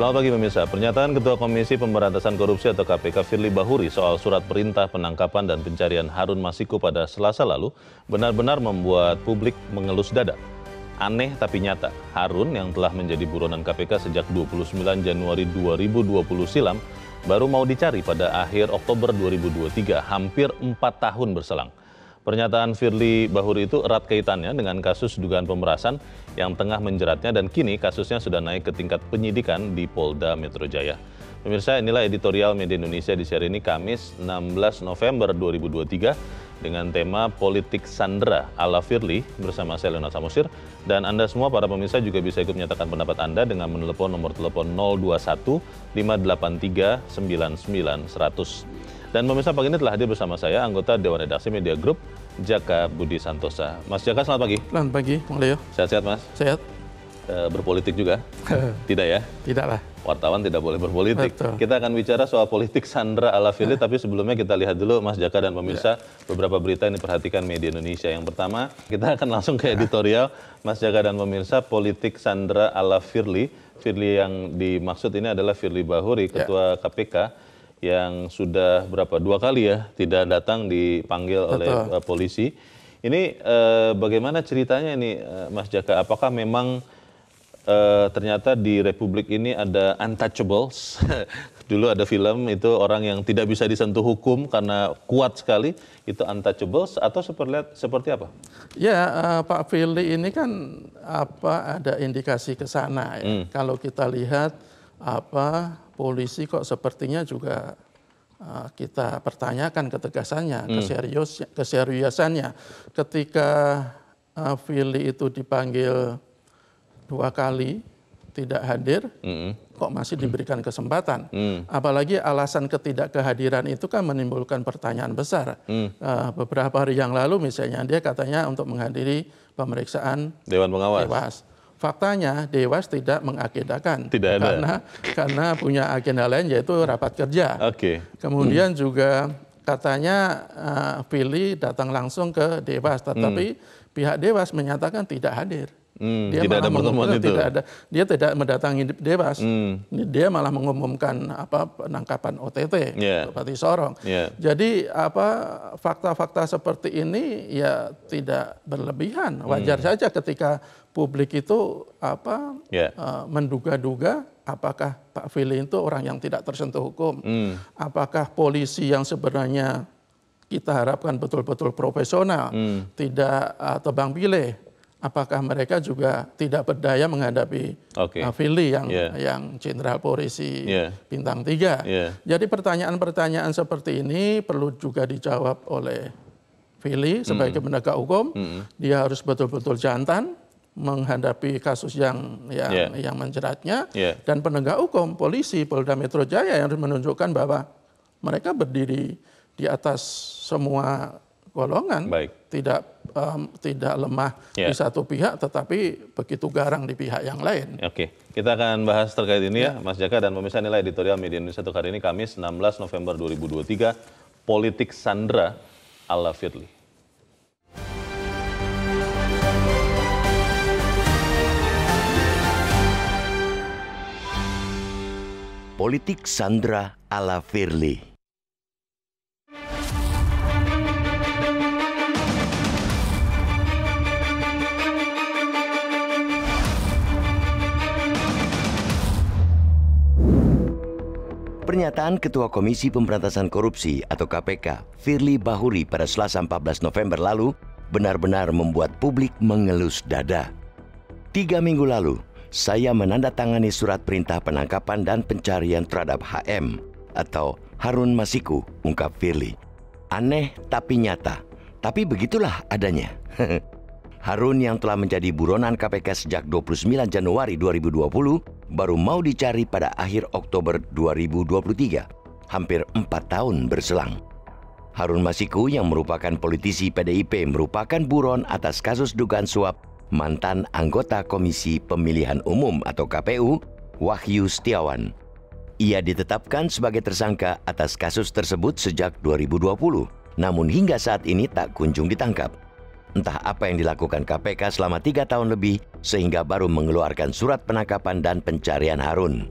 Selamat pagi pemirsa. Pernyataan Ketua Komisi Pemberantasan Korupsi atau KPK Firly Bahuri soal surat perintah penangkapan dan pencarian Harun Masiku pada Selasa lalu benar-benar membuat publik mengelus dada. Aneh tapi nyata, Harun yang telah menjadi buronan KPK sejak 29 Januari 2020 silam baru mau dicari pada akhir Oktober 2023, hampir 4 tahun berselang. Pernyataan Firly Bahuri itu erat kaitannya dengan kasus dugaan pemerasan yang tengah menjeratnya dan kini kasusnya sudah naik ke tingkat penyidikan di Polda Metro Jaya. Pemirsa, inilah editorial Media Indonesia di seri ini Kamis 16 November 2023 dengan tema Politik Sandra ala Firly bersama saya Leonard Samosir. Dan Anda semua para pemirsa juga bisa ikut menyatakan pendapat Anda dengan menelepon nomor telepon 021 583 99 100. Dan pemirsa pagi ini telah hadir bersama saya anggota Dewan Redaksi Media Group Jaka Budi Santosa. Mas Jaka selamat pagi. Selamat pagi, Bang Leo. Sehat-sehat Mas? Sehat. E, berpolitik juga? tidak ya? Tidak lah. Wartawan tidak boleh berpolitik. Betul. Kita akan bicara soal politik Sandra ala Fili, tapi sebelumnya kita lihat dulu Mas Jaka dan pemirsa ya. beberapa berita yang diperhatikan media Indonesia. Yang pertama, kita akan langsung ke editorial Mas Jaka dan pemirsa politik Sandra ala Firly. Firly yang dimaksud ini adalah Firly Bahuri, iya. Ketua ya. KPK yang sudah berapa dua kali ya tidak datang dipanggil Betul. oleh uh, polisi. Ini uh, bagaimana ceritanya ini uh, Mas Jaka? Apakah memang uh, ternyata di Republik ini ada untouchables? Dulu ada film itu orang yang tidak bisa disentuh hukum karena kuat sekali itu untouchables atau seperti seperti apa? Ya uh, Pak Fili ini kan apa ada indikasi ke sana ya. Hmm. Kalau kita lihat apa polisi kok sepertinya juga uh, kita pertanyakan ketegasannya, hmm. keserius, keseriusannya. Ketika uh, Fili itu dipanggil dua kali tidak hadir, hmm. kok masih diberikan kesempatan? Hmm. Apalagi alasan ketidakkehadiran itu kan menimbulkan pertanyaan besar. Hmm. Uh, beberapa hari yang lalu misalnya dia katanya untuk menghadiri pemeriksaan Dewan Pengawas. Dewas faktanya Dewas tidak mengagendakan. Tidak ada. Karena karena punya agenda lain yaitu rapat kerja. Oke. Okay. Kemudian hmm. juga katanya uh, eh, Pilih datang langsung ke Dewas, tetapi hmm. pihak Dewas menyatakan tidak hadir. Hmm, dia tidak ada pertemuan itu. Tidak ada, dia tidak mendatangi Dewas. Hmm. Dia malah mengumumkan apa penangkapan OTT yeah. Bupati Sorong. Yeah. Jadi apa fakta-fakta seperti ini ya tidak berlebihan. Hmm. Wajar hmm. saja ketika publik itu apa yeah. Ya. uh, menduga-duga apakah Pak Fili itu orang yang tidak tersentuh hukum. Hmm. Apakah polisi yang sebenarnya kita harapkan betul-betul profesional, hmm. tidak uh, tebang pilih apakah mereka juga tidak berdaya menghadapi okay. Uh, Fili yang yeah. yang jenderal polisi yeah. bintang tiga. Yeah. Jadi pertanyaan-pertanyaan seperti ini perlu juga dijawab oleh Fili sebagai mm. penegak hukum. Mm. Dia harus betul-betul jantan menghadapi kasus yang yang yeah. yang menjeratnya yeah. dan penegak hukum polisi Polda Metro Jaya yang harus menunjukkan bahwa mereka berdiri di atas semua golongan, Baik. tidak um, tidak lemah yeah. di ya. satu pihak, tetapi begitu garang di pihak yang lain. Oke, okay. kita akan bahas terkait ini yeah. ya, Mas Jaka dan pemirsa nilai editorial media Indonesia untuk hari ini Kamis 16 November 2023, politik Sandra ala Firly. politik Sandra ala Firly. Pernyataan Ketua Komisi Pemberantasan Korupsi atau KPK, Firly Bahuri pada Selasa 14 November lalu benar-benar membuat publik mengelus dada. Tiga minggu lalu, saya menandatangani surat perintah penangkapan dan pencarian terhadap HM atau Harun Masiku, ungkap Firly. Aneh tapi nyata, tapi begitulah adanya. Harun yang telah menjadi buronan KPK sejak 29 Januari 2020 baru mau dicari pada akhir Oktober 2023, hampir 4 tahun berselang. Harun Masiku yang merupakan politisi PDIP merupakan buron atas kasus dugaan suap mantan anggota Komisi Pemilihan Umum atau KPU, Wahyu Setiawan. Ia ditetapkan sebagai tersangka atas kasus tersebut sejak 2020, namun hingga saat ini tak kunjung ditangkap. Entah apa yang dilakukan KPK selama tiga tahun lebih sehingga baru mengeluarkan surat penangkapan dan pencarian Harun.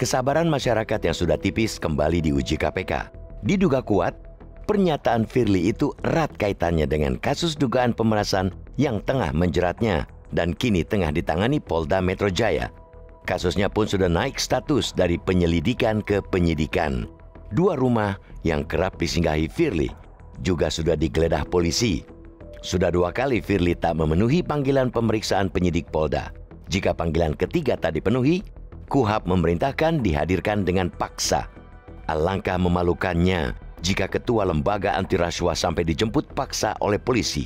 Kesabaran masyarakat yang sudah tipis kembali diuji KPK. Diduga kuat, pernyataan Firly itu erat kaitannya dengan kasus dugaan pemerasan yang tengah menjeratnya dan kini tengah ditangani Polda Metro Jaya. Kasusnya pun sudah naik status dari penyelidikan ke penyidikan. Dua rumah yang kerap disinggahi Firly juga sudah digeledah polisi sudah dua kali Firly tak memenuhi panggilan pemeriksaan penyidik Polda. Jika panggilan ketiga tak dipenuhi, Kuhap memerintahkan dihadirkan dengan paksa. Alangkah memalukannya jika ketua lembaga anti rasuah sampai dijemput paksa oleh polisi.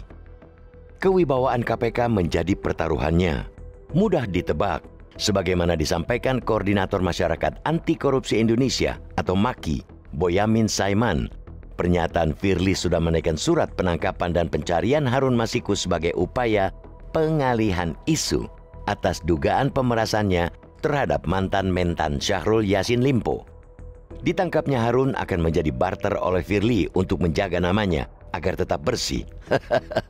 Kewibawaan KPK menjadi pertaruhannya. Mudah ditebak, sebagaimana disampaikan Koordinator Masyarakat Anti Korupsi Indonesia atau MAKI, Boyamin Saiman, Pernyataan Firly sudah menaikkan surat penangkapan dan pencarian Harun Masiku sebagai upaya pengalihan isu atas dugaan pemerasannya terhadap mantan mentan Syahrul Yasin Limpo. Ditangkapnya Harun akan menjadi barter oleh Firly untuk menjaga namanya agar tetap bersih.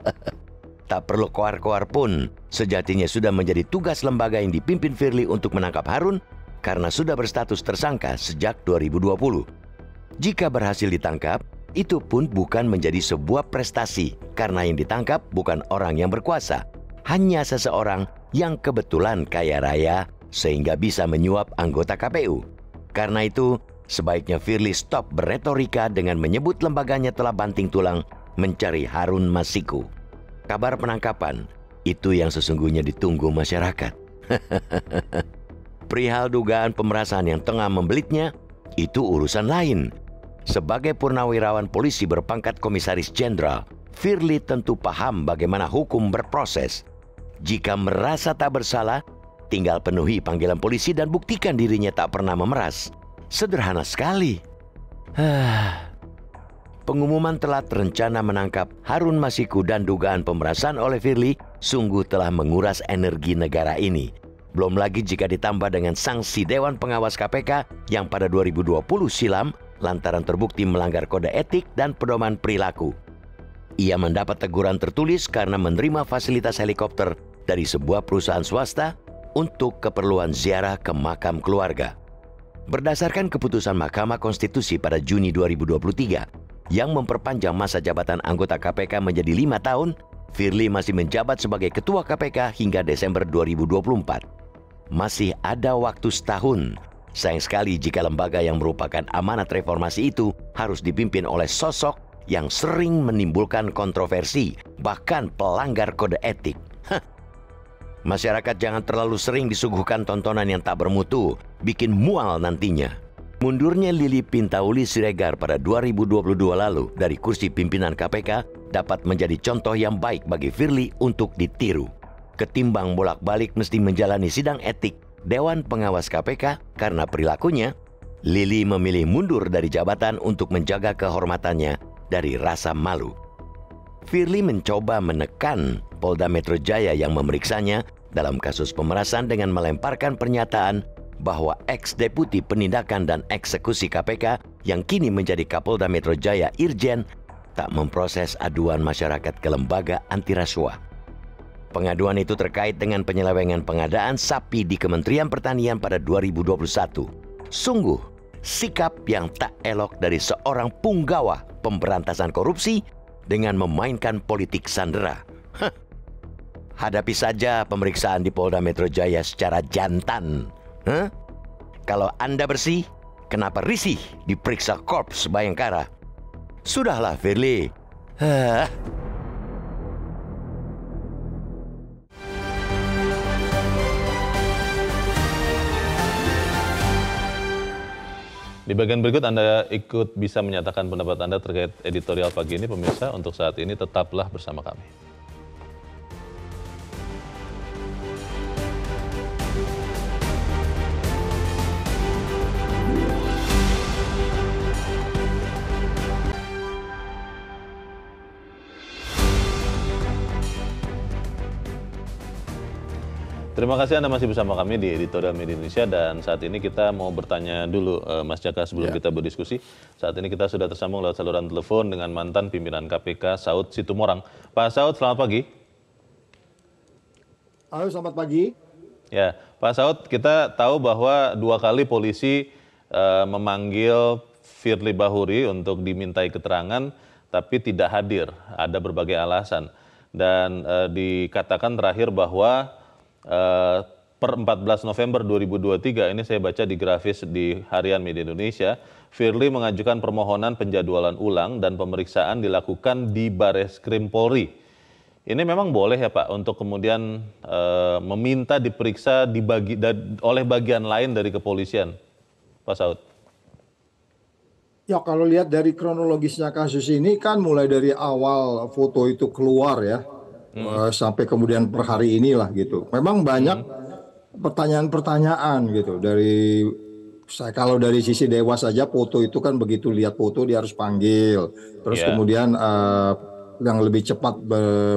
tak perlu koar-koar pun, sejatinya sudah menjadi tugas lembaga yang dipimpin Firly untuk menangkap Harun karena sudah berstatus tersangka sejak 2020. Jika berhasil ditangkap, itu pun bukan menjadi sebuah prestasi, karena yang ditangkap bukan orang yang berkuasa, hanya seseorang yang kebetulan kaya raya sehingga bisa menyuap anggota KPU. Karena itu, sebaiknya Firly stop berretorika dengan menyebut lembaganya telah banting tulang mencari Harun Masiku. Kabar penangkapan itu yang sesungguhnya ditunggu masyarakat. Perihal dugaan pemerasan yang tengah membelitnya, itu urusan lain sebagai purnawirawan polisi berpangkat komisaris jenderal, Firly tentu paham bagaimana hukum berproses. Jika merasa tak bersalah, tinggal penuhi panggilan polisi dan buktikan dirinya tak pernah memeras. Sederhana sekali. Pengumuman telat rencana menangkap Harun Masiku dan dugaan pemerasan oleh Firly sungguh telah menguras energi negara ini. Belum lagi jika ditambah dengan sanksi Dewan Pengawas KPK yang pada 2020 silam lantaran terbukti melanggar kode etik dan pedoman perilaku. Ia mendapat teguran tertulis karena menerima fasilitas helikopter dari sebuah perusahaan swasta untuk keperluan ziarah ke makam keluarga. Berdasarkan keputusan Mahkamah Konstitusi pada Juni 2023 yang memperpanjang masa jabatan anggota KPK menjadi lima tahun, Firly masih menjabat sebagai Ketua KPK hingga Desember 2024. Masih ada waktu setahun Sayang sekali jika lembaga yang merupakan amanat reformasi itu harus dipimpin oleh sosok yang sering menimbulkan kontroversi, bahkan pelanggar kode etik. Hah. Masyarakat jangan terlalu sering disuguhkan tontonan yang tak bermutu, bikin mual nantinya. Mundurnya Lili Pintauli Siregar pada 2022 lalu dari kursi pimpinan KPK dapat menjadi contoh yang baik bagi Firly untuk ditiru. Ketimbang bolak-balik mesti menjalani sidang etik Dewan Pengawas KPK karena perilakunya, Lili memilih mundur dari jabatan untuk menjaga kehormatannya dari rasa malu. Firly mencoba menekan Polda Metro Jaya yang memeriksanya dalam kasus pemerasan dengan melemparkan pernyataan bahwa ex-deputi penindakan dan eksekusi KPK yang kini menjadi Kapolda Metro Jaya Irjen tak memproses aduan masyarakat ke lembaga anti rasuah. Pengaduan itu terkait dengan penyelewengan pengadaan sapi di Kementerian Pertanian pada 2021. Sungguh, sikap yang tak elok dari seorang punggawa pemberantasan korupsi dengan memainkan politik sandera. Hah. Hadapi saja pemeriksaan di Polda Metro Jaya secara jantan. Hah? Kalau Anda bersih, kenapa risih diperiksa Korps Bayangkara? Sudahlah, Firly. Hah. Di bagian berikut Anda ikut bisa menyatakan pendapat Anda terkait editorial pagi ini pemirsa. Untuk saat ini tetaplah bersama kami. Terima kasih Anda masih bersama kami di Editorial Media Indonesia dan saat ini kita mau bertanya dulu uh, Mas Jaka sebelum ya. kita berdiskusi. Saat ini kita sudah tersambung lewat saluran telepon dengan mantan pimpinan KPK Saud Situmorang. Pak Saud, selamat pagi. Halo, selamat pagi. Ya, Pak Saud, kita tahu bahwa dua kali polisi uh, memanggil Firly Bahuri untuk dimintai keterangan tapi tidak hadir. Ada berbagai alasan. Dan e, dikatakan terakhir bahwa Eh, per 14 November 2023 ini saya baca di grafis di harian media Indonesia, Firly mengajukan permohonan penjadwalan ulang dan pemeriksaan dilakukan di Bares Krim Polri. Ini memang boleh ya Pak untuk kemudian e, meminta diperiksa dibagi, da, oleh bagian lain dari kepolisian, Pak Saud. Ya kalau lihat dari kronologisnya kasus ini kan mulai dari awal foto itu keluar ya hmm. Eh, sampai kemudian per hari inilah gitu. Memang banyak hmm. pertanyaan-pertanyaan hmm. gitu dari saya kalau dari sisi dewas saja foto itu kan begitu lihat foto dia harus panggil, terus yeah. kemudian uh, yang lebih cepat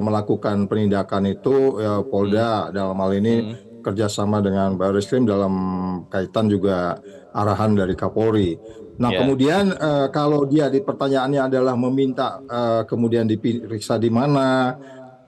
melakukan penindakan itu ya, Polda hmm. dalam hal ini hmm. kerjasama dengan Baris Krim dalam kaitan juga arahan dari Kapolri. Nah yeah. kemudian uh, kalau dia di pertanyaannya adalah meminta uh, kemudian diperiksa di mana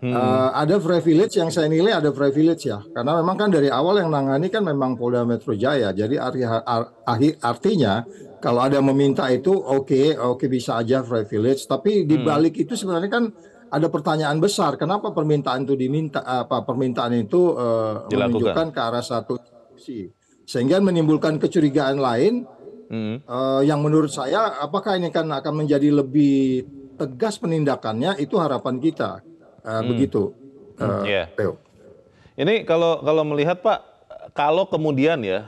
Hmm. Uh, ada privilege yang saya nilai ada privilege ya, karena memang kan dari awal yang nangani kan memang Polda Metro Jaya, jadi arti, arti, artinya kalau ada meminta itu oke okay, oke okay, bisa aja privilege, tapi di hmm. balik hmm. itu sebenarnya kan ada pertanyaan besar, kenapa permintaan itu diminta apa permintaan itu uh, menunjukkan ke arah satu sisi, sehingga menimbulkan kecurigaan lain hmm. uh, yang menurut saya apakah ini kan akan menjadi lebih tegas penindakannya itu harapan kita Uh, hmm. Begitu, uh, hmm, yeah. Iya. Ini kalau kalau melihat Pak, kalau kemudian ya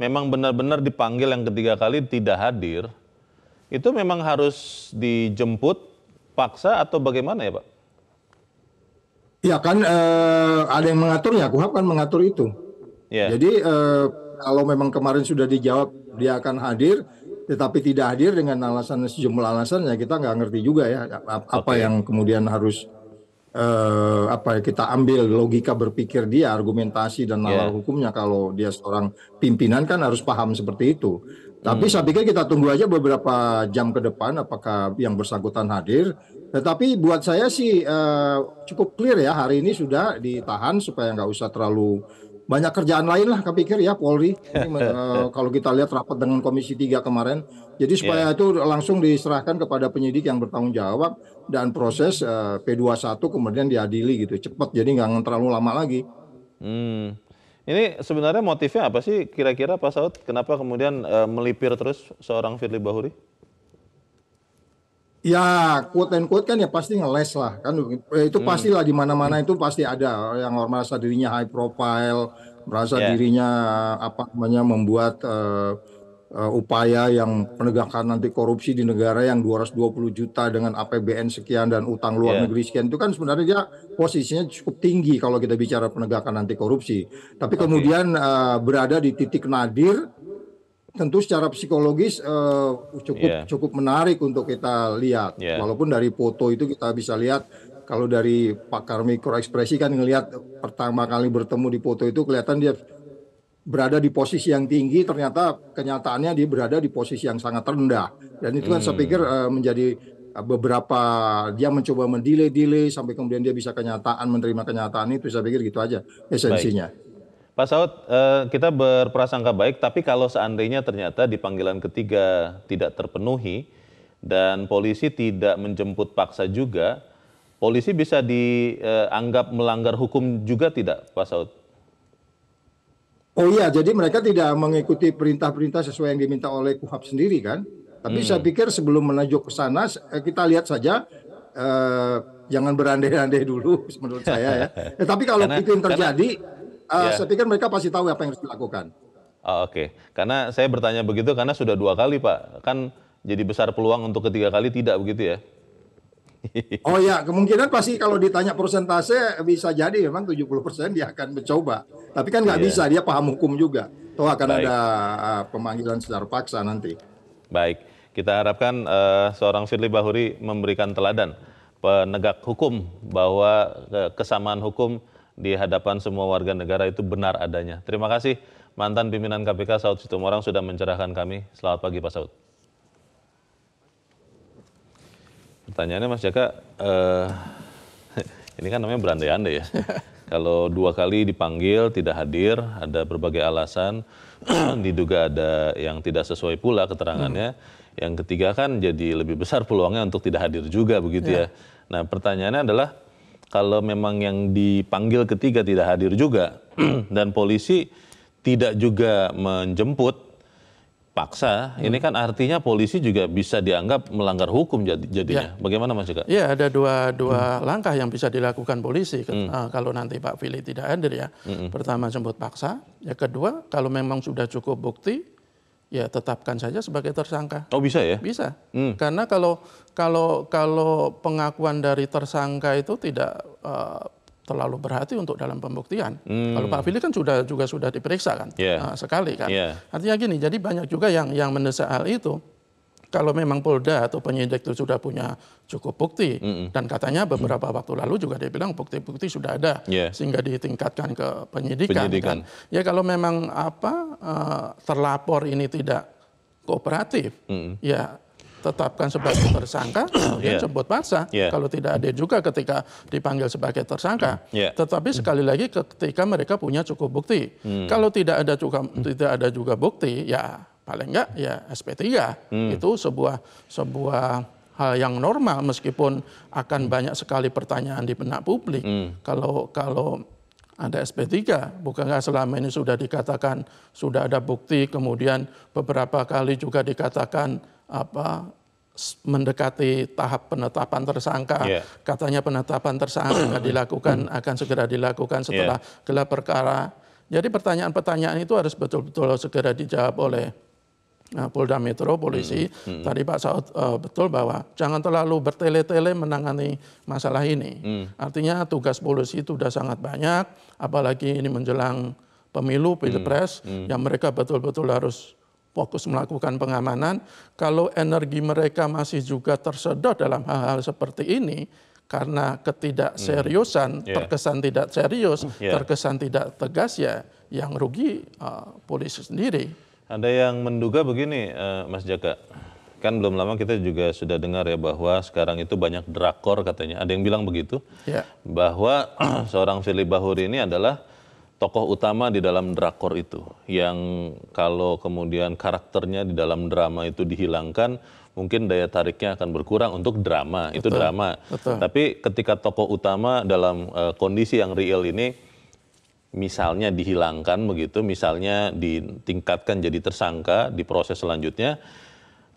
memang benar-benar dipanggil yang ketiga kali tidak hadir, itu memang harus dijemput paksa atau bagaimana ya Pak? Ya kan uh, ada yang mengatur ya, KUHAP kan mengatur itu. Yeah. Jadi uh, kalau memang kemarin sudah dijawab dia akan hadir, tetapi tidak hadir dengan alasan sejumlah alasan ya kita nggak ngerti juga ya apa okay. yang kemudian harus eh, apa ya, kita ambil logika berpikir dia, argumentasi dan nalar iya. yeah. hukumnya kalau dia seorang pimpinan kan harus paham seperti itu. Tapi hmm. saya pikir kita tunggu aja beberapa jam ke depan apakah yang bersangkutan hadir. Tetapi buat saya sih eh, cukup clear ya hari ini sudah ditahan supaya nggak usah terlalu banyak kerjaan lain lah kepikir ya Polri ini, uh, kalau kita lihat rapat dengan Komisi 3 kemarin jadi ya. supaya yeah. itu langsung diserahkan kepada penyidik yang bertanggung jawab dan proses eh, uh, P21 kemudian diadili gitu cepat jadi nggak terlalu lama lagi hmm. ini sebenarnya motifnya apa sih kira-kira Pak Saud kenapa kemudian uh, melipir terus seorang Firly Bahuri Ya, quote and quote kan ya pasti ngeles lah kan eh, itu pasti hmm. lah di mana-mana itu pasti ada yang merasa dirinya high profile, merasa yeah. dirinya apa namanya membuat uh, uh, upaya yang penegakan nanti korupsi di negara yang 220 juta dengan APBN sekian dan utang luar yeah. negeri sekian itu kan sebenarnya dia posisinya cukup tinggi kalau kita bicara penegakan nanti korupsi. Tapi okay. kemudian uh, berada di titik nadir tentu secara psikologis uh, cukup yeah. cukup menarik untuk kita lihat. Yeah. Walaupun dari foto itu kita bisa lihat kalau dari pakar mikro ekspresi kan ngelihat pertama kali bertemu di foto itu kelihatan dia berada di posisi yang tinggi ternyata kenyataannya dia berada di posisi yang sangat rendah dan itu kan hmm. saya pikir uh, menjadi eh, beberapa dia mencoba mendelay-delay sampai kemudian dia bisa kenyataan menerima kenyataan itu saya pikir gitu aja esensinya. Baik. Pak Saud, eh, kita berprasangka baik, tapi kalau seandainya ternyata di panggilan ketiga tidak terpenuhi dan polisi tidak menjemput paksa juga, polisi bisa dianggap melanggar hukum juga tidak, Pak Saud? Oh iya, jadi mereka tidak mengikuti perintah-perintah sesuai yang diminta oleh KUHAP sendiri kan? Tapi hmm. saya pikir sebelum menuju ke sana, eh, kita lihat saja eh, jangan berandai-andai dulu menurut saya ya. ya tapi kalau karena, itu yang terjadi, uh, eh, yeah. saya pikir mereka pasti tahu apa yang harus dilakukan. Oh, Oke, okay. karena saya bertanya begitu karena sudah dua kali Pak, kan jadi besar peluang untuk ketiga kali tidak begitu ya? Oh ya, kemungkinan pasti kalau ditanya persentase bisa jadi memang 70% dia akan mencoba. Tapi kan nggak yeah. bisa, dia paham hukum juga. Toh akan Baik. ada ah, pemanggilan secara paksa nanti. Baik, kita harapkan uh, seorang Firly Bahuri memberikan teladan penegak hukum bahwa eh, kesamaan hukum di hadapan semua warga negara itu benar adanya. Terima kasih mantan pimpinan KPK Saud Situmorang sudah mencerahkan kami. Selamat pagi Pak Saud. Pertanyaannya Mas Jaka, eh, ini kan namanya berandai-andai ya. Kalau dua kali dipanggil tidak hadir, ada berbagai alasan, diduga ada yang tidak sesuai pula keterangannya. Hmm. Yang ketiga kan jadi lebih besar peluangnya untuk tidak hadir juga begitu ya. ya. Nah pertanyaannya adalah kalau memang yang dipanggil ketiga tidak hadir juga dan polisi tidak juga menjemput paksa, hmm. ini kan artinya polisi juga bisa dianggap melanggar hukum jad jadinya. Ya. Bagaimana Mas jika? Ya ada dua dua hmm. langkah yang bisa dilakukan polisi hmm. uh, kalau nanti Pak Fili tidak hadir ya. Hmm. Pertama jemput paksa, ya kedua kalau memang sudah cukup bukti ya tetapkan saja sebagai tersangka. Oh bisa ya? Bisa. Hmm. Karena kalau kalau kalau pengakuan dari tersangka itu tidak uh, terlalu berhati untuk dalam pembuktian. Hmm. Kalau Pak Fili kan sudah juga sudah diperiksa kan yeah. Ya. uh, sekali kan. Yeah. Artinya gini, jadi banyak juga yang yang mendesak hal itu kalau memang Polda atau penyidik itu sudah punya cukup bukti mm -hmm. dan katanya beberapa mm -hmm. waktu lalu juga dia bilang bukti-bukti sudah ada yeah. sehingga ditingkatkan ke penyidikan. Kan? penyidikan. Kan? Ya kalau memang apa eh, terlapor ini tidak kooperatif, mm -hmm. ya tetapkan sebagai tersangka, kemudian yeah. sebut paksa. Yeah. Kalau tidak ada juga ketika dipanggil sebagai tersangka. Yeah. Tetapi sekali lagi ketika mereka punya cukup bukti. mm. Kalau tidak ada juga tidak ada juga bukti, ya paling enggak ya SP3 hmm. itu sebuah sebuah hal yang normal meskipun akan banyak sekali pertanyaan di benak publik hmm. kalau kalau ada SP3 bukankah selama ini sudah dikatakan sudah ada bukti kemudian beberapa kali juga dikatakan apa mendekati tahap penetapan tersangka. Yeah. Katanya penetapan tersangka dilakukan hmm. akan segera dilakukan setelah yeah. gelar perkara. Jadi pertanyaan-pertanyaan itu harus betul-betul segera dijawab oleh Eh, Polda Metro, polisi. Hmm. Hmm. Tadi Pak Saud uh, betul bahwa jangan terlalu bertele-tele menangani masalah ini. Hmm. Artinya tugas polisi itu sudah sangat banyak, apalagi ini menjelang pemilu, hmm, pilpres, hmm. Hmm. yang mereka betul-betul harus fokus melakukan pengamanan. Kalau energi mereka masih juga tersedot dalam hal-hal seperti ini, karena ketidakseriusan, hmm. yeah. terkesan tidak serius, yeah. terkesan tidak tegas ya, yang rugi uh, polisi sendiri. Ada yang menduga begini, uh, Mas Jaka. Kan belum lama kita juga sudah dengar ya bahwa sekarang itu banyak drakor katanya. Ada yang bilang begitu. Ya. Bahwa seorang Firly Bahuri ini adalah tokoh utama di dalam drakor itu. Yang kalau kemudian karakternya di dalam drama itu dihilangkan, mungkin daya tariknya akan berkurang untuk drama. Betul. Itu drama. Betul. Tapi ketika tokoh utama dalam uh, kondisi yang real ini misalnya dihilangkan begitu, misalnya ditingkatkan jadi tersangka di proses selanjutnya,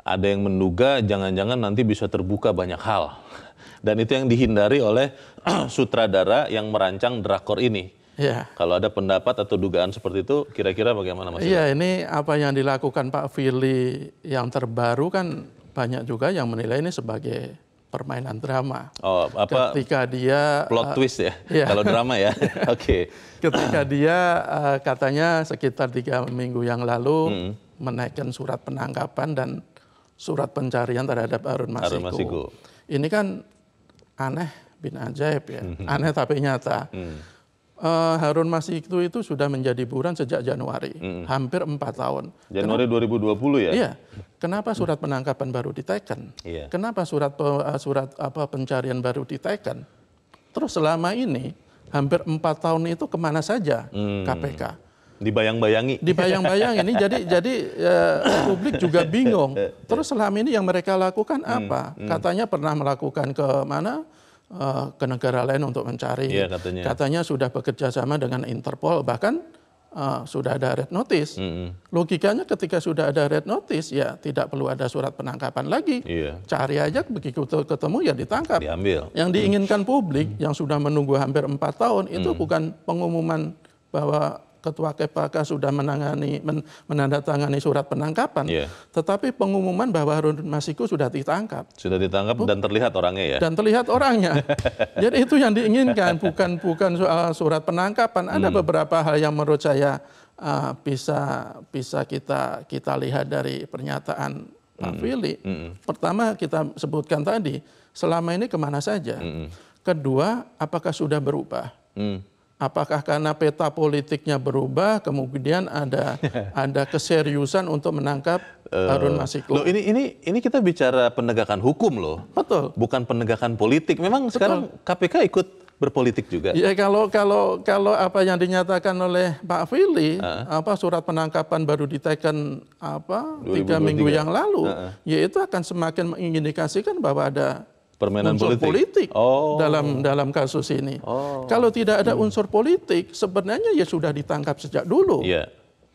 ada yang menduga jangan-jangan nanti bisa terbuka banyak hal. Dan itu yang dihindari oleh sutradara yang merancang drakor ini. Ya. Kalau ada pendapat atau dugaan seperti itu, kira-kira bagaimana Mas? Iya, ini apa yang dilakukan Pak Fili yang terbaru kan banyak juga yang menilai ini sebagai permainan drama. Oh, apa? Ketika dia plot uh, twist ya, iya. kalau drama ya. Iya. Oke. okay. Ketika dia uh, katanya sekitar tiga minggu yang lalu hmm. menaikkan surat penangkapan dan surat pencarian terhadap Arun Masiku. Arun Masiku. Ini kan aneh bin ajaib ya. Hmm. Aneh tapi nyata. Hmm uh, Harun Masiku itu sudah menjadi buron sejak Januari, hmm. hampir empat tahun. Januari Kenapa, 2020 ya? Iya. Kenapa surat penangkapan baru diteken? Iya. Kenapa surat uh, surat apa pencarian baru diteken? Terus selama ini hampir empat tahun itu kemana saja hmm. KPK? Dibayang-bayangi. Dibayang-bayangi. Ini jadi jadi uh, publik juga bingung. Terus selama ini yang mereka lakukan hmm, apa? Hmm. Hmm. Katanya pernah melakukan ke mana? uh, ke negara lain untuk mencari. Iya, katanya. katanya sudah bekerja sama dengan Interpol, bahkan uh, sudah ada red notice. Mm -hmm. Logikanya ketika sudah ada red notice, ya tidak perlu ada surat penangkapan lagi. Iya. Cari aja begitu ketemu ya ditangkap. Diambil. Yang diinginkan publik yang sudah menunggu hampir empat tahun itu mm. bukan pengumuman bahwa Ketua KPK sudah menangani men, menandatangani surat penangkapan, yeah. tetapi pengumuman bahwa Harun Masiku sudah ditangkap. Sudah ditangkap Buk dan terlihat orangnya ya. Dan terlihat orangnya. Jadi itu yang diinginkan, bukan bukan soal surat penangkapan. Ada hmm. beberapa hal yang menurut saya uh, bisa bisa kita kita lihat dari pernyataan hmm. Pak Fili. Hmm. Pertama kita sebutkan tadi, selama ini kemana saja. Hmm. Kedua, apakah sudah berubah? Hmm apakah karena peta politiknya berubah kemudian ada ada keseriusan untuk menangkap eh, Harun Masiku. Loh, ini ini ini kita bicara penegakan hukum loh. Betul. Bukan penegakan politik. Memang Betul. sekarang KPK ikut berpolitik juga. Ya kalau kalau kalau apa yang dinyatakan oleh Pak Fili uh. Ah. apa surat penangkapan baru diteken apa tiga minggu yang lalu uh. Ah, ah. yaitu akan semakin mengindikasikan bahwa ada permainan unsur politik, politik oh. dalam dalam kasus ini. Oh. Kalau tidak ada hmm. unsur politik, sebenarnya ya sudah ditangkap sejak dulu. Yeah.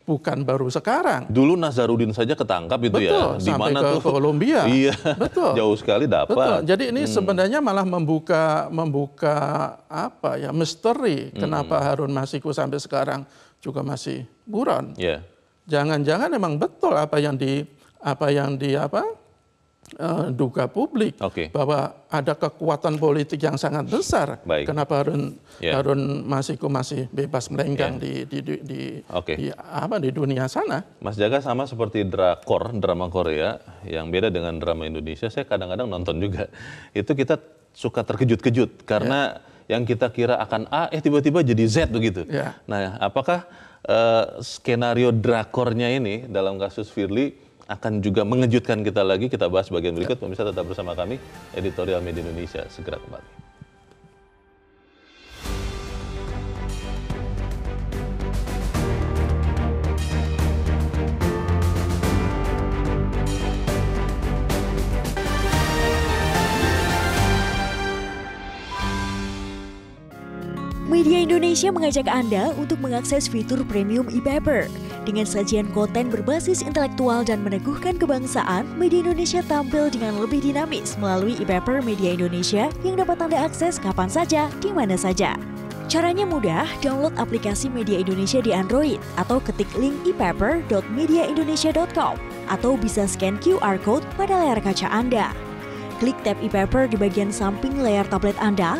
Bukan baru sekarang. Dulu Nazarudin saja ketangkap itu ya. Di sampai mana ke tuh? Kolombia. Iya. Betul. Jauh sekali dapat. Betul. Jadi ini hmm. sebenarnya malah membuka membuka apa ya misteri hmm. kenapa Harun Masiku sampai sekarang juga masih buron. Yeah. Jangan-jangan memang betul apa yang di apa yang di apa uh, duga publik okay. bahwa ada kekuatan politik yang sangat besar. Baik. Kenapa Harun yeah. Harun Masiku masih bebas melenggang yeah. di di di, okay. di apa di dunia sana? Mas Jaga sama seperti drakor drama Korea yang beda dengan drama Indonesia. Saya kadang-kadang nonton juga itu kita suka terkejut-kejut karena yeah. yang kita kira akan A eh tiba-tiba jadi Z begitu. Yeah. Nah, apakah uh, skenario drakornya ini dalam kasus Firly akan juga mengejutkan kita lagi. Kita bahas bagian berikut. Pemirsa tetap bersama kami, Editorial Media Indonesia. Segera kembali. Media Indonesia mengajak Anda untuk mengakses fitur premium e-paper dengan sajian konten berbasis intelektual dan meneguhkan kebangsaan, media Indonesia tampil dengan lebih dinamis melalui e-paper Media Indonesia yang dapat Anda akses kapan saja, di mana saja. Caranya mudah, download aplikasi Media Indonesia di Android atau ketik link epaper.mediaindonesia.com atau bisa scan QR code pada layar kaca Anda. Klik tab ePaper di bagian samping layar tablet Anda,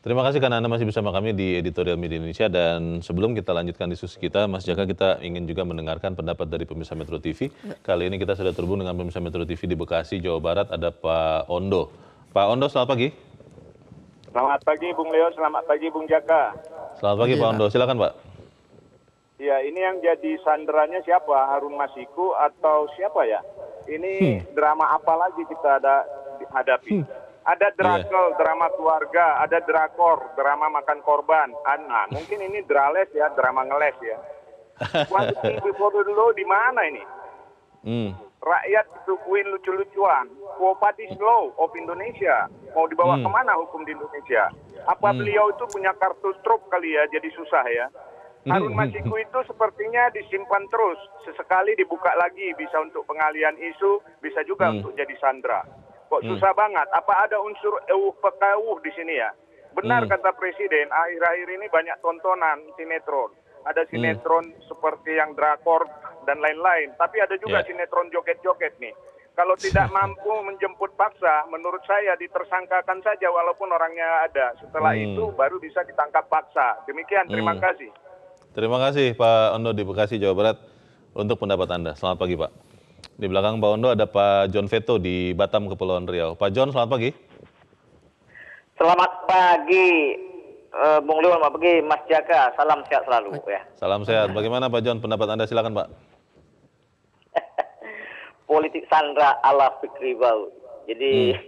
Terima kasih karena Anda masih bersama kami di Editorial Media Indonesia dan sebelum kita lanjutkan diskusi kita, Mas Jaka kita ingin juga mendengarkan pendapat dari pemirsa Metro TV. Kali ini kita sudah terhubung dengan pemirsa Metro TV di Bekasi, Jawa Barat ada Pak Ondo. Pak Ondo selamat pagi. Selamat pagi Bung Leo, selamat pagi Bung Jaka. Selamat pagi Pak iya. Ondo, silakan Pak. Ya, ini yang jadi sandarannya siapa? Harun Masiku atau siapa ya? Ini hmm. drama apa lagi kita ada hadapi? Hmm ada iya. drakel yeah. drama keluarga, ada drakor drama makan korban. Nah, mungkin ini drales ya, drama ngeles ya. Waktu before the dulu di mana ini? Mm. Rakyat disukuin lucu-lucuan. Kuopati slow hmm. of Indonesia. Mau dibawa mm. kemana hukum di Indonesia? Apa mm. beliau itu punya kartu stroke kali ya, jadi susah ya? Hmm. Harun Masiku itu sepertinya disimpan terus, sesekali dibuka lagi, bisa untuk pengalian isu, bisa juga mm. untuk jadi sandra. Kok hmm. susah hmm. banget? Apa ada unsur euh pekauh di sini ya? Benar hmm. kata Presiden, akhir-akhir ini banyak tontonan sinetron. Ada hmm. sinetron hmm. seperti yang drakor dan lain-lain. Tapi ada juga yeah. sinetron joket-joket nih. Kalau tidak mampu menjemput paksa, menurut saya ditersangkakan saja walaupun orangnya ada. Setelah hmm. itu baru bisa ditangkap paksa. Demikian, terima hmm. kasih. Terima kasih Pak Ondo di Bekasi, Jawa Barat untuk pendapat Anda. Selamat pagi Pak. Di belakang Pak Ondo ada Pak John Veto di Batam, Kepulauan Riau. Pak John, selamat pagi. Selamat pagi, uh, Bung Leon, selamat pagi Mas Jaka. Salam sehat selalu ya. Salam sehat. Bagaimana Pak John pendapat Anda? Silakan Pak. Politik Sandra ala Fikri Bau. Jadi hmm.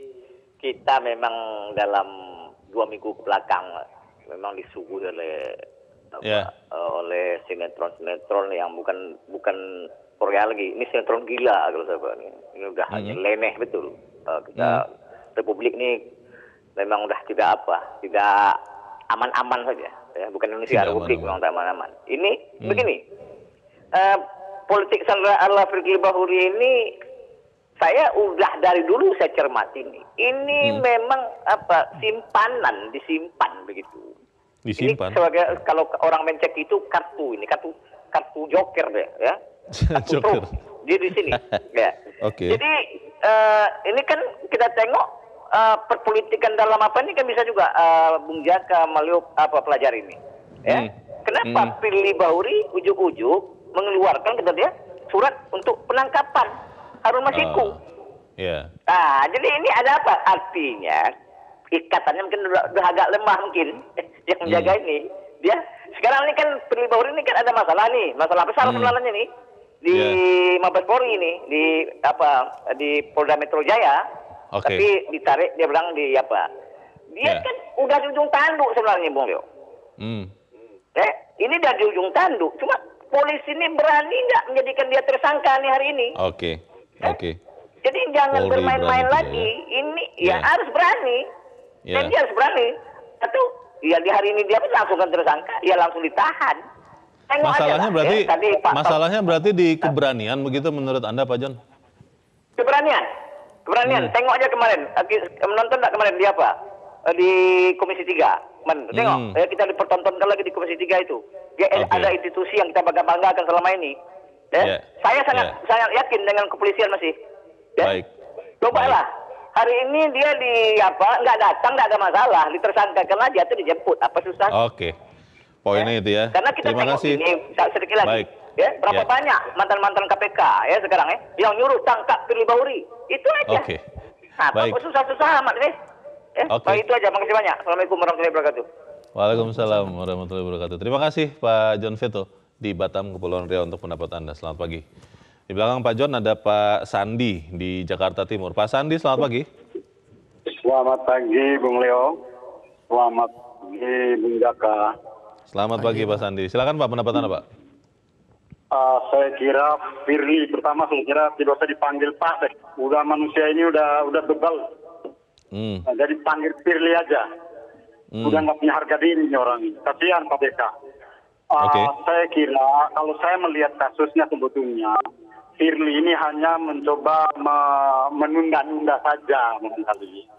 kita memang dalam dua minggu ke belakang memang disuguhi oleh yeah. oleh sinetron-sinetron yang bukan bukan Korea lagi ini sinetron gila kalau saya bilang ini udah hmm. leneh betul uh, kita hmm. Republik ini memang udah tidak apa tidak aman-aman saja ya bukan Indonesia tidak Republik aman, memang tak aman-aman ini hmm. begini uh, politik Sandra Allah Firki Bahuri ini saya udah dari dulu saya cermati ini ini hmm. memang apa simpanan disimpan begitu disimpan ini sebagai kalau orang mencek itu kartu ini kartu kartu joker deh ya Joker. dia di sini ya okay. jadi uh, ini kan kita tengok uh, perpolitikan dalam apa ini kan bisa juga uh, Bung Jaka meliup apa pelajar ini ya hmm. kenapa hmm. pilih Bahuri ujuk-ujuk mengeluarkan kata dia surat untuk penangkapan Harun Masiku uh, yeah. Iya. nah jadi ini ada apa artinya ikatannya mungkin udah, udah agak lemah mungkin yang menjaga hmm. ini dia sekarang ini kan Firly Bahuri ini kan ada masalah nih masalah besar hmm. nih di yeah. Mabes Polri ini di apa di Polda Metro Jaya. Okay. Tapi ditarik dia bilang di apa? Dia yeah. kan udah di ujung tanduk sebenarnya Bung Leo. Mm. Eh, ini udah di ujung tanduk. Cuma polisi ini berani nggak menjadikan dia tersangka nih hari ini? Oke. Okay. Eh, oke. Okay. Jadi jangan bermain-main lagi. Ya. Ini yeah. ya harus berani. Yeah. Dan dia harus berani. Atau ya di hari ini dia pun langsung kan tersangka, ya langsung ditahan. Kan masalahnya ada, berarti ya, tadi Pak masalahnya Tom. berarti di keberanian begitu menurut Anda Pak John? Keberanian. Keberanian. Hmm. Tengok aja kemarin menonton tak kemarin di apa? Eh, di Komisi 3. Men, hmm. tengok, hmm. ya, kita dipertontonkan lagi di Komisi 3 itu. ya, okay. ada institusi yang kita bangga-banggakan selama ini. Ya. Yeah. Saya sangat yeah. sangat yakin dengan kepolisian masih. Ya. Baik. coba Baik hari ini dia di apa nggak datang nggak ada masalah ditersangkakan aja itu dijemput apa susah oke okay. Poinnya ya. itu ya. Karena kita Terima kasih. ini sedikit lagi. Baik. Ya, berapa ya. banyak mantan-mantan KPK ya sekarang ya yang nyuruh tangkap Firly Bahuri. Itu aja. Oke. Okay. Nah, Baik. susah-susah amat nih. Ya, Oke. Okay. itu aja. Makasih banyak. Assalamualaikum warahmatullahi wabarakatuh. Waalaikumsalam warahmatullahi wabarakatuh. Terima kasih Pak John Veto di Batam, Kepulauan Riau untuk pendapat Anda. Selamat pagi. Di belakang Pak John ada Pak Sandi di Jakarta Timur. Pak Sandi, selamat pagi. Selamat pagi, Bung Leo. Selamat pagi, Bung Jaka. Selamat pagi, pagi Pak Sandi. Silakan Pak pendapat Anda Pak. Uh, saya kira Firly pertama saya kira tidak usah dipanggil Pak deh. Udah manusia ini udah udah bebal. Hmm. Nah, jadi panggil Firly aja. Hmm. Udah nggak punya harga diri ini orang. Kasihan Pak BK. Uh, okay. Saya kira kalau saya melihat kasusnya sebetulnya Firly ini hanya mencoba me menunda-nunda saja barangkali.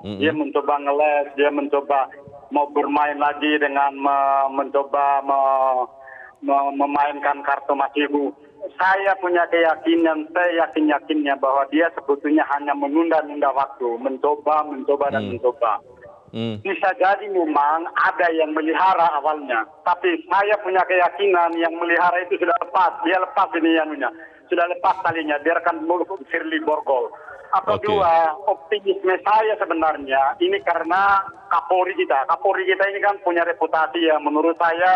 Mm -hmm. Dia mencoba ngeles, dia mencoba mau bermain lagi dengan me mencoba me me memainkan kartu Mas Ibu. Saya punya keyakinan, saya yakin-yakinnya bahwa dia sebetulnya hanya menunda-nunda waktu, mencoba, mencoba, dan hmm. mencoba. Hmm. Bisa jadi memang ada yang melihara awalnya, tapi saya punya keyakinan yang melihara itu sudah lepas, dia lepas ini yang punya, sudah lepas talinya, biarkan Firly borgol atau okay. dua optimisme saya sebenarnya ini karena Kapolri kita Kapolri kita ini kan punya reputasi ya menurut saya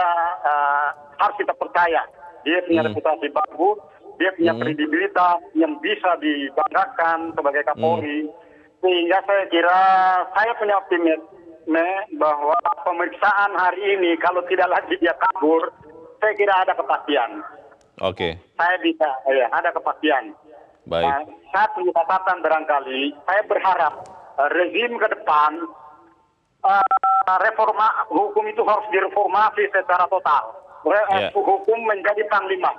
uh, harus kita percaya dia punya hmm. reputasi bagus dia punya hmm. kredibilitas yang bisa dibanggakan sebagai hmm. Kapolri hmm. sehingga saya kira saya punya optimisme bahwa pemeriksaan hari ini kalau tidak lagi dia kabur saya kira ada kepastian. Oke. Okay. Saya bisa, ya, ada kepastian. Baik. Nah, Satu catatan barangkali, saya berharap rezim ke depan uh, reforma hukum itu harus direformasi secara total. Re yeah. Ya. Hukum menjadi panglima.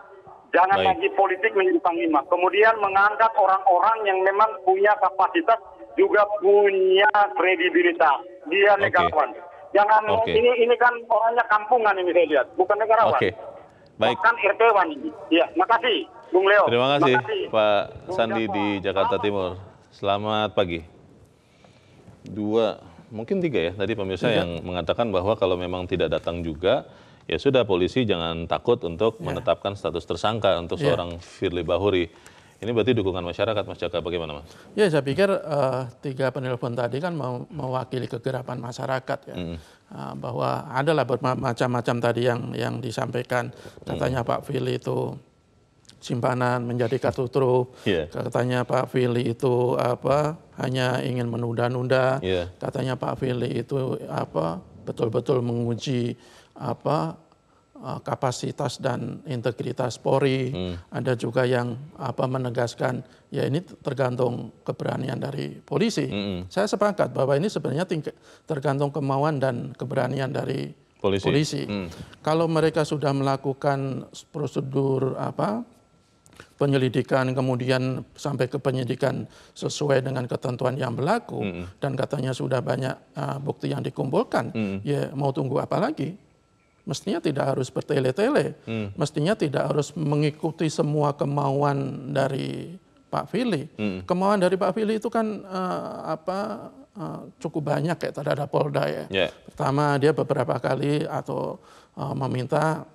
Jangan Baik. lagi politik menjadi panglima. Kemudian mengangkat orang-orang yang memang punya kapasitas juga punya kredibilitas. Dia negarawan. Okay. Jangan okay. ini ini kan orangnya kampungan ini saya lihat, bukan negarawan. Okay. Baik. Bahkan RT-wan ini. Iya, makasih. Bung Leo. Terima kasih, Makasih. Pak Pak Sandi di Jakarta Timur. Selamat pagi. Dua, mungkin tiga ya tadi pemirsa Tidak. yang mengatakan bahwa kalau memang tidak datang juga ya sudah polisi jangan takut untuk ya. menetapkan status tersangka untuk ya. seorang Firly Bahuri. Ini berarti dukungan masyarakat Mas Jaka bagaimana Mas? Ya saya pikir uh, tiga penelpon tadi kan mewakili kegerapan masyarakat ya. Hmm. Uh, bahwa adalah bermacam-macam tadi yang yang disampaikan katanya hmm. Pak Firly itu simpanan menjadi katutruf. Yeah. Katanya Pak Fili itu apa hanya ingin menunda-nunda. Yeah. Katanya Pak Fili itu apa betul-betul menguji apa eh, kapasitas dan integritas Polri. Hmm. Ada juga yang apa menegaskan ya ini tergantung keberanian dari polisi. Hmm. Saya sepakat bahwa ini sebenarnya tergantung kemauan dan keberanian dari polisi. polisi. Hmm. Kalau mereka sudah melakukan prosedur apa penyelidikan kemudian sampai ke penyidikan sesuai dengan ketentuan yang berlaku -hmm. dan katanya sudah banyak uh, bukti yang dikumpulkan -hmm. ya mau tunggu apa lagi mestinya tidak harus bertele-tele mm. mestinya tidak harus mengikuti semua kemauan dari Pak Fili mm. kemauan dari Pak Fili itu kan uh, apa uh, cukup banyak kayak tadi ada Polda ya yeah. pertama dia beberapa kali atau uh, meminta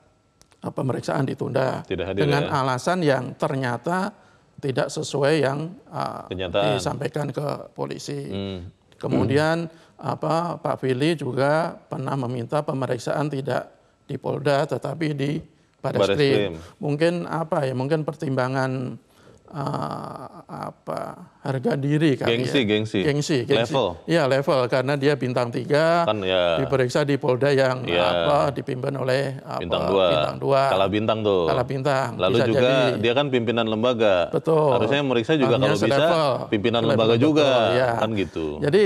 pemeriksaan ditunda dengan ya. alasan yang ternyata tidak sesuai yang uh, disampaikan ke polisi. Hmm. Kemudian hmm. apa Pak Fili juga pernah meminta pemeriksaan tidak di Polda tetapi di krim. Mungkin apa ya? Mungkin pertimbangan uh, apa harga diri kan gengsi, ya. gengsi gengsi gengsi level ya level karena dia bintang tiga kan, ya. diperiksa di Polda yang ya. apa dipimpin oleh apa, bintang dua bintang dua kalah bintang tuh kalah bintang lalu bisa juga jadi, dia kan pimpinan lembaga betul harusnya meriksa juga Hanya kalau bisa pimpinan lembaga betul, juga ya. kan gitu jadi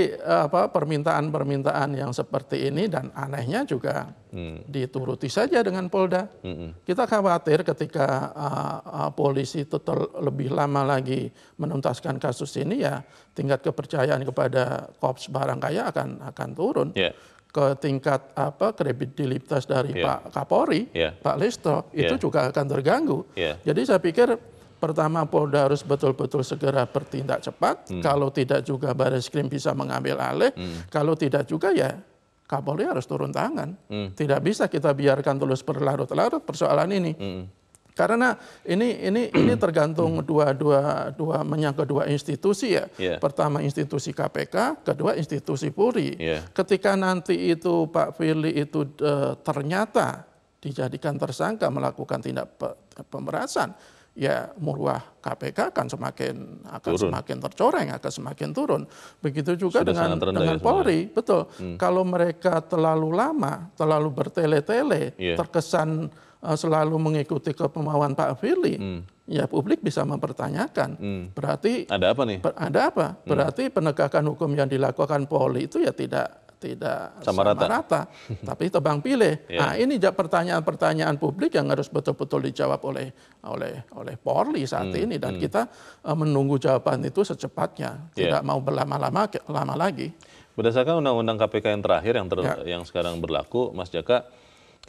apa permintaan permintaan yang seperti ini dan anehnya juga hmm. dituruti saja dengan Polda hmm. kita khawatir ketika uh, uh, polisi total lebih lama lagi menuntaskan kasus kasus ini ya tingkat kepercayaan kepada korps barang kaya akan akan turun. Yeah ke tingkat apa kredibilitas dari yeah. Pak Kapolri, yeah. Pak Listo yeah. itu ya. juga akan terganggu. Yeah. Jadi saya pikir pertama Polda harus betul-betul segera bertindak cepat. Hmm. Kalau tidak juga Baris Krim bisa mengambil alih. Hmm. Kalau tidak juga ya Kapolri harus turun tangan. Hmm. Tidak bisa kita biarkan terus berlarut-larut persoalan ini. Hmm. Karena ini ini ini tergantung dua dua dua menyangkut dua institusi ya. Yeah. Pertama institusi KPK, kedua institusi Polri. Yeah. Ketika nanti itu Pak Firly itu e, ternyata dijadikan tersangka melakukan tindak pemerasan, ya murah KPK akan semakin akan turun. semakin tercoreng, akan semakin turun. Begitu juga Sudah dengan dengan ya Polri, semuanya. betul. Hmm. Kalau mereka terlalu lama, terlalu bertele-tele, yeah. terkesan uh, selalu mengikuti kemauan Pak Firly, hmm ya publik bisa mempertanyakan. Hmm. Berarti ada apa nih? ada apa? Hmm. Berarti penegakan hukum yang dilakukan Polri itu ya tidak tidak sama, sama rata. rata, tapi tebang pilih. Yeah. Nah, ini pertanyaan-pertanyaan publik yang harus betul-betul dijawab oleh oleh oleh Polri saat hmm. ini dan hmm. kita e, menunggu jawaban itu secepatnya, iya. tidak mau berlama-lama lama lagi. Berdasarkan undang-undang KPK yang terakhir yang ter, yeah. yang sekarang berlaku, Mas Jaka,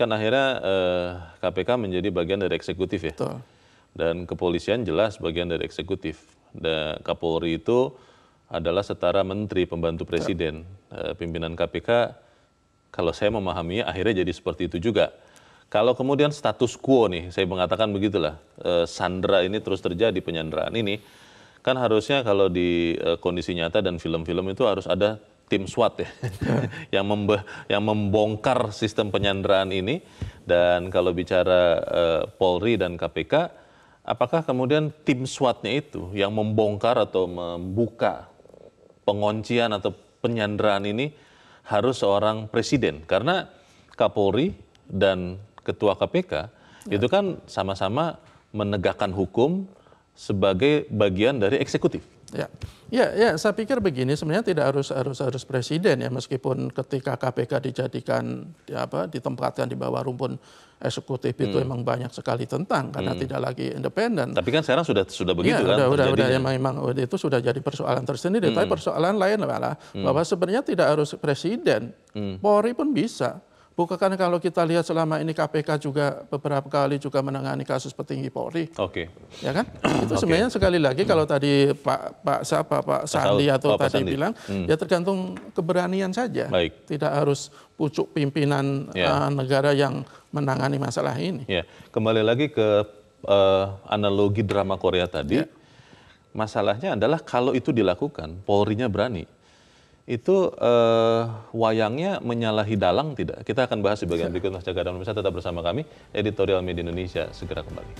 kan akhirnya eh, KPK menjadi bagian dari eksekutif ya. Betul. Dan kepolisian jelas bagian dari eksekutif. Dan Kapolri itu adalah setara menteri pembantu presiden. Eh, pimpinan KPK kalau saya memahami akhirnya jadi seperti itu juga. Kalau kemudian status quo nih, saya mengatakan begitulah, eh, Sandra ini terus terjadi penyanderaan ini, kan harusnya kalau di eh, kondisi nyata dan film-film itu harus ada tim SWAT ya, yang, membe, yang membongkar sistem penyanderaan ini. Dan kalau bicara Polri dan KPK, apakah kemudian tim SWAT-nya itu yang membongkar atau membuka pengoncian atau penyanderaan ini harus seorang presiden karena Kapolri dan Ketua KPK ya. itu kan sama-sama menegakkan hukum sebagai bagian dari eksekutif. Ya. Ya, ya, saya pikir begini sebenarnya tidak harus harus harus presiden ya meskipun ketika KPK dijadikan di ya apa ditempatkan di bawah rumpun eksekutif hmm. itu emang banyak sekali tentang karena hmm. tidak lagi independen. Tapi kan sekarang sudah sudah ya, begitu ya, kan? Sudah sudah sudah ya, memang itu sudah jadi persoalan tersendiri. Hmm. Tapi persoalan lain adalah hmm. bahwa sebenarnya tidak harus presiden, hmm. Polri pun bisa Bukan kalau kita lihat selama ini KPK juga beberapa kali juga menangani kasus petinggi Polri. Oke. Okay. Ya kan? Itu sebenarnya sekali lagi kalau hmm. tadi Pak Pak siapa Pak Sandi atau oh, tadi Sandi. bilang hmm. ya tergantung keberanian saja. Baik. Tidak harus pucuk pimpinan ya. uh, negara yang menangani masalah ini. Ya. Kembali lagi ke uh, analogi drama Korea tadi. Ya. Masalahnya adalah kalau itu dilakukan, Polri-nya berani itu eh, wayangnya menyalahi dalang tidak? Kita akan bahas di bagian berikut Mas dan Pemirsa tetap bersama kami editorial media Indonesia segera kembali.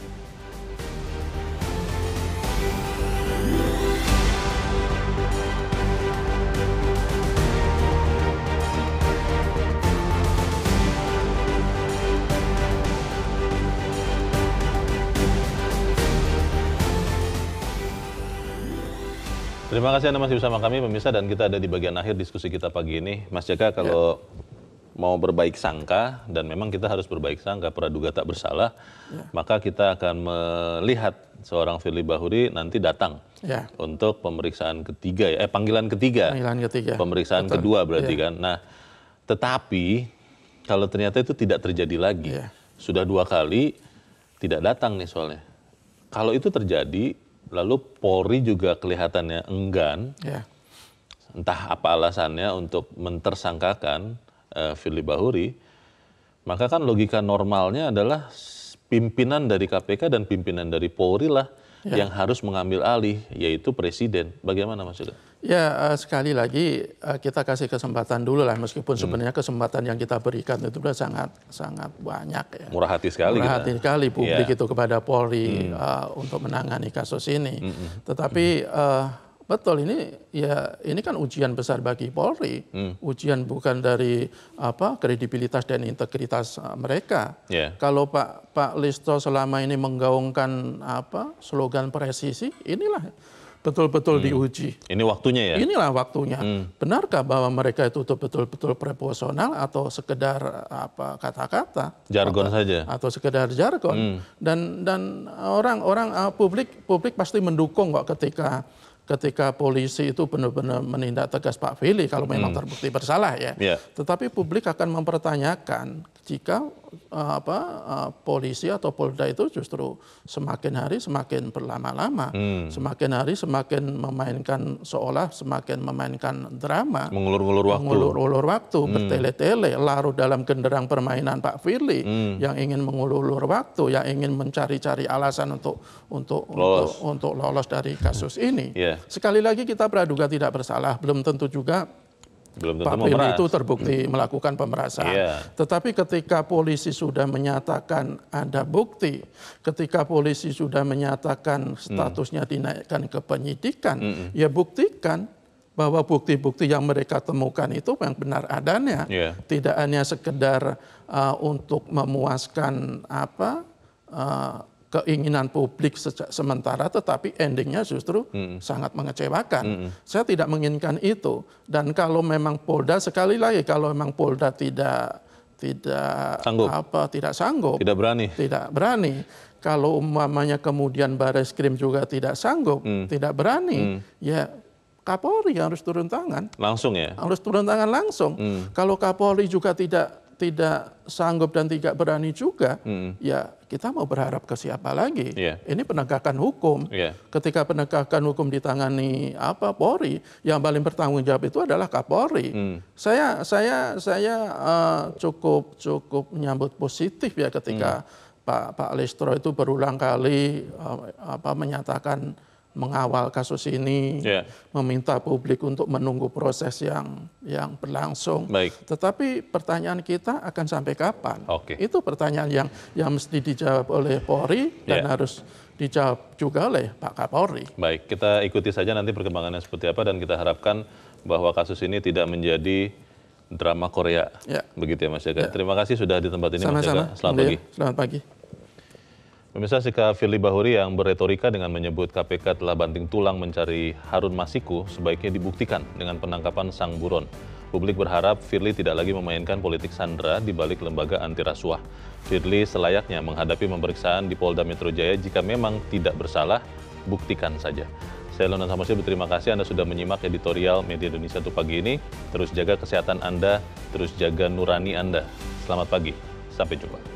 Terima kasih Anda masih bersama kami pemirsa dan kita ada di bagian akhir diskusi kita pagi ini. Mas Jaka ya. kalau ya. mau berbaik sangka dan memang kita harus berbaik sangka praduga tak bersalah, ya. maka kita akan melihat seorang Firly Bahuri nanti datang ya. untuk pemeriksaan ketiga ya, eh panggilan ketiga. Panggilan ketiga. Pemeriksaan Betul. kedua berarti ya. kan. Nah, tetapi kalau ternyata itu tidak terjadi lagi. Ya. Sudah dua kali tidak datang nih soalnya. Kalau itu terjadi lalu Polri juga kelihatannya enggan, yeah. entah apa alasannya untuk mentersangkakan uh, Firly Bahuri, maka kan logika normalnya adalah pimpinan dari KPK dan pimpinan dari Polri lah yeah. yang harus mengambil alih, yaitu Presiden. Bagaimana Mas Yudha? Ya eh, sekali lagi eh, kita kasih kesempatan dulu lah meskipun hmm. sebenarnya kesempatan yang kita berikan itu sudah sangat sangat banyak ya. Murah hati sekali. Murah hati sekali publik yeah. itu kepada Polri hmm. uh, untuk menangani kasus ini. Hmm. hmm. Tetapi Uh, betul ini ya ini kan ujian besar bagi Polri. Hmm. Ujian bukan dari apa kredibilitas dan integritas uh, mereka. Yeah. Kalau Pak Pak Listo selama ini menggaungkan apa slogan presisi inilah betul-betul hmm. diuji. Ini waktunya ya? Inilah waktunya. Hmm. Benarkah bahwa mereka itu betul-betul proporsional atau sekedar apa kata-kata? Jargon atau, saja. Atau sekedar jargon. Hmm. Dan dan orang-orang uh, eh, publik publik pasti mendukung kok ketika ketika polisi itu benar-benar menindak tegas Pak Fili kalau memang hmm. terbukti bersalah ya. Yeah. Tetapi publik akan mempertanyakan jika Eh, apa eh, polisi atau polda itu justru semakin hari semakin berlama-lama, hmm. semakin hari semakin memainkan seolah semakin memainkan drama, mengulur-ulur waktu, mengulur-ulur waktu hmm. bertele-tele, larut dalam genderang permainan Pak Firly hmm. yang ingin mengulur-ulur waktu, yang ingin mencari-cari alasan untuk untuk lolos. untuk untuk lolos dari kasus ini. yeah. Sekali lagi kita praduga tidak bersalah, belum tentu juga belum tentu Pak Pim itu terbukti hmm. melakukan pemerasan. Yeah. Tetapi ketika polisi sudah menyatakan ada bukti, ketika polisi sudah menyatakan hmm. statusnya hmm. dinaikkan ke penyidikan, hmm. ya buktikan bahwa bukti-bukti yang mereka temukan itu yang benar adanya, yeah. tidak hanya sekedar uh, untuk memuaskan apa. Uh, keinginan publik sementara tetapi endingnya justru hmm. sangat mengecewakan. Hmm. Saya tidak menginginkan itu dan kalau memang Polda sekali lagi kalau memang Polda tidak tidak sanggup. apa tidak sanggup tidak berani tidak berani kalau umpamanya kemudian baris krim juga tidak sanggup hmm. tidak berani hmm. ya Kapolri harus turun tangan langsung ya harus turun tangan langsung hmm. kalau Kapolri juga tidak tidak sanggup dan tidak berani juga, mm. ya kita mau berharap ke siapa lagi? Yeah. Ini penegakan hukum. Yeah. Ketika penegakan hukum ditangani apa Polri, yang paling bertanggung jawab itu adalah Kapolri. Mm. Saya saya saya uh, cukup cukup menyambut positif ya ketika mm. Pak Pak Listro itu berulang kali uh, apa menyatakan mengawal kasus ini, yeah. meminta publik untuk menunggu proses yang yang berlangsung. Baik. Tetapi pertanyaan kita akan sampai kapan? Okay. Itu pertanyaan yang yang mesti dijawab oleh Polri dan ya. harus dijawab juga oleh Pak Kapolri. Baik, kita ikuti saja nanti perkembangannya seperti apa dan kita harapkan bahwa kasus ini tidak menjadi drama Korea. Ya. Begitu ya Mas Jaga. Ya. Terima kasih sudah di tempat ini Sama -sama. Mas Jaga. Selamat Sama pagi. Selamat pagi. Pemirsa sikap Firly Bahuri yang berretorika dengan menyebut KPK telah banting tulang mencari Harun Masiku sebaiknya dibuktikan dengan penangkapan sang buron. Publik berharap Firly tidak lagi memainkan politik Sandra di balik lembaga anti rasuah. Firly selayaknya menghadapi pemeriksaan di Polda Metro Jaya jika memang tidak bersalah, buktikan saja. Saya Lona Samosir berterima kasih Anda sudah menyimak editorial Media Indonesia untuk pagi ini. Terus jaga kesehatan Anda, terus jaga nurani Anda. Selamat pagi, sampai jumpa.